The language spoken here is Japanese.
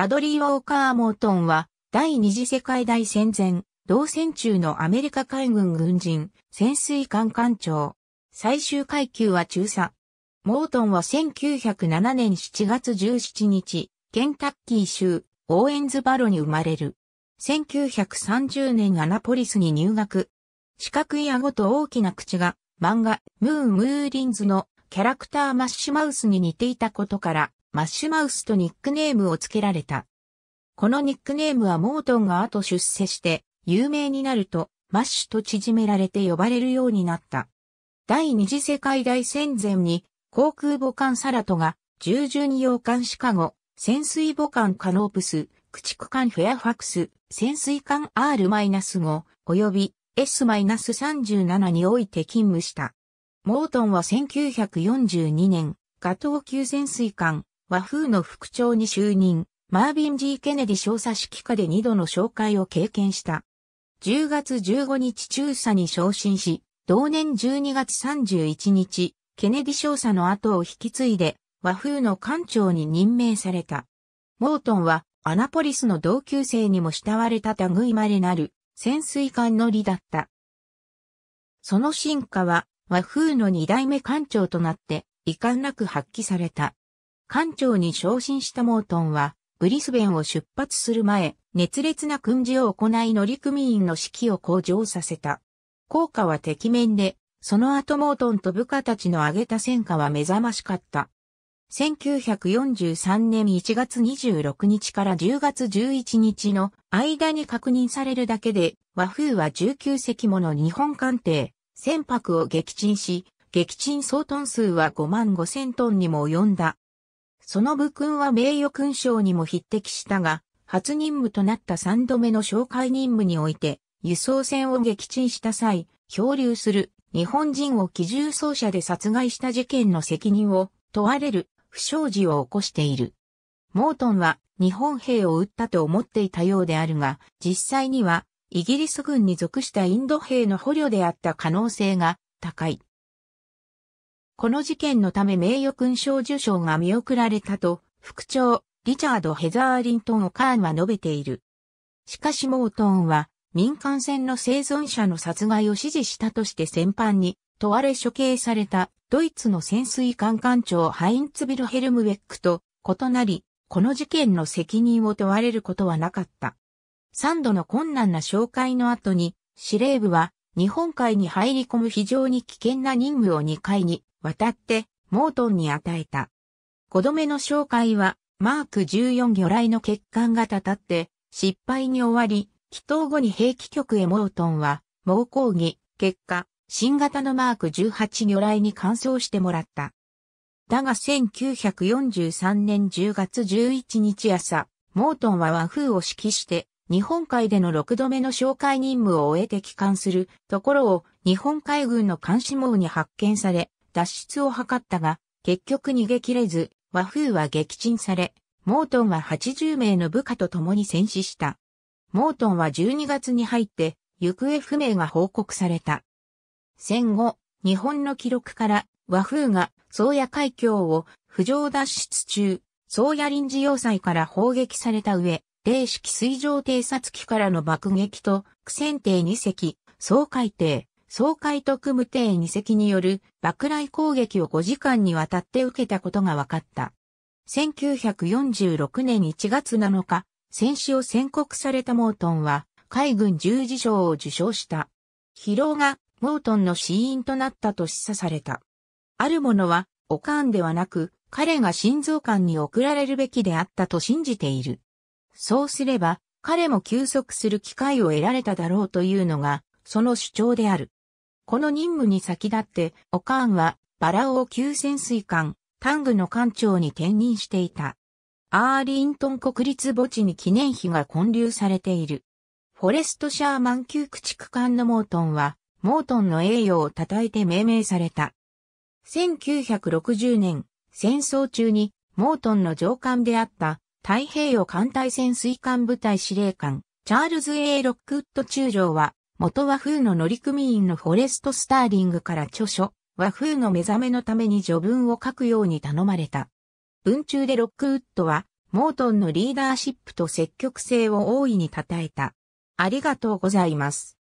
ダドリー・ウォーカー・モートンは、第二次世界大戦前、同戦中のアメリカ海軍軍人、潜水艦艦長。最終階級は中佐。モートンは1907年7月17日、ケンタッキー州、オーエンズバロに生まれる。1930年アナポリスに入学。四角い顎と大きな口が、漫画、ムーン・ムーリンズのキャラクターマッシュマウスに似ていたことから、マッシュマウスとニックネームを付けられた。このニックネームはモートンが後出世して有名になるとマッシュと縮められて呼ばれるようになった。第二次世界大戦前に航空母艦サラトが従順洋艦シカゴ、潜水母艦カノープス、駆逐艦フェアファクス、潜水艦 R-5 及び S-37 において勤務した。モートンは1942年、ガトー級潜水艦和風の副長に就任、マービン・ G・ ケネディ少佐指揮下で2度の紹介を経験した。10月15日中佐に昇進し、同年12月31日、ケネディ少佐の後を引き継いで、和風の艦長に任命された。モートンは、アナポリスの同級生にも慕われた類まれなる、潜水艦乗りだった。その進化は、和風の二代目艦長となって、遺憾なく発揮された。艦長に昇進したモートンは、ブリスベンを出発する前、熱烈な訓示を行い乗組員の士気を向上させた。効果は敵面で、その後モートンと部下たちの挙げた戦果は目覚ましかった。1943年1月26日から10月11日の間に確認されるだけで、和風は19隻もの日本艦艇、船舶を撃沈し、撃沈総トン数は5万5千トンにも及んだ。その部君は名誉勲章にも匹敵したが、初任務となった3度目の紹介任務において、輸送船を撃沈した際、漂流する日本人を機銃奏者で殺害した事件の責任を問われる不祥事を起こしている。モートンは日本兵を撃ったと思っていたようであるが、実際にはイギリス軍に属したインド兵の捕虜であった可能性が高い。この事件のため名誉勲章受賞が見送られたと、副長、リチャード・ヘザーリントン・オカーンは述べている。しかしモートンは、民間船の生存者の殺害を指示したとして戦犯に問われ処刑されたドイツの潜水艦艦長ハインツ・ビルヘルムウェックと異なり、この事件の責任を問われることはなかった。三度の困難な紹介の後に、司令部は日本海に入り込む非常に危険な任務を2回に渡って、モートンに与えた。5度目の紹介は、マーク14魚雷の欠陥がたたって、失敗に終わり、祈祷後に兵器局へモートンは、猛抗議、結果、新型のマーク18魚雷に換装してもらった。だが1943年10月11日朝、モートンは和風を指揮して、日本海での6度目の紹介任務を終えて帰還するところを日本海軍の監視網に発見され、脱出を図ったが、結局逃げ切れず、和風は撃沈され、モートンは80名の部下と共に戦死した。モートンは12月に入って、行方不明が報告された。戦後、日本の記録から、和風が、宗谷海峡を、浮上脱出中、宗谷臨時要塞から砲撃された上、霊式水上偵察機からの爆撃と、苦戦艇2隻、総海艇、総会特務艇2隻による爆雷攻撃を5時間にわたって受けたことが分かった。1946年1月7日、戦死を宣告されたモートンは海軍十字章を受章した。疲労がモートンの死因となったと示唆された。ある者は、おかんではなく、彼が心臓官に送られるべきであったと信じている。そうすれば、彼も休息する機会を得られただろうというのが、その主張である。この任務に先立って、オカーンは、バラオー級潜水艦、タングの艦長に転任していた。アーリントン国立墓地に記念碑が建立されている。フォレスト・シャーマン級駆逐艦のモートンは、モートンの栄誉を称えて命名された。1960年、戦争中に、モートンの上官であった、太平洋艦隊潜水艦部隊司令官、チャールズ・エ A・ ロックウッド中将は、元和風の乗組員のフォレスト・スターリングから著書、和風の目覚めのために序文を書くように頼まれた。文中でロックウッドは、モートンのリーダーシップと積極性を大いに称えた。ありがとうございます。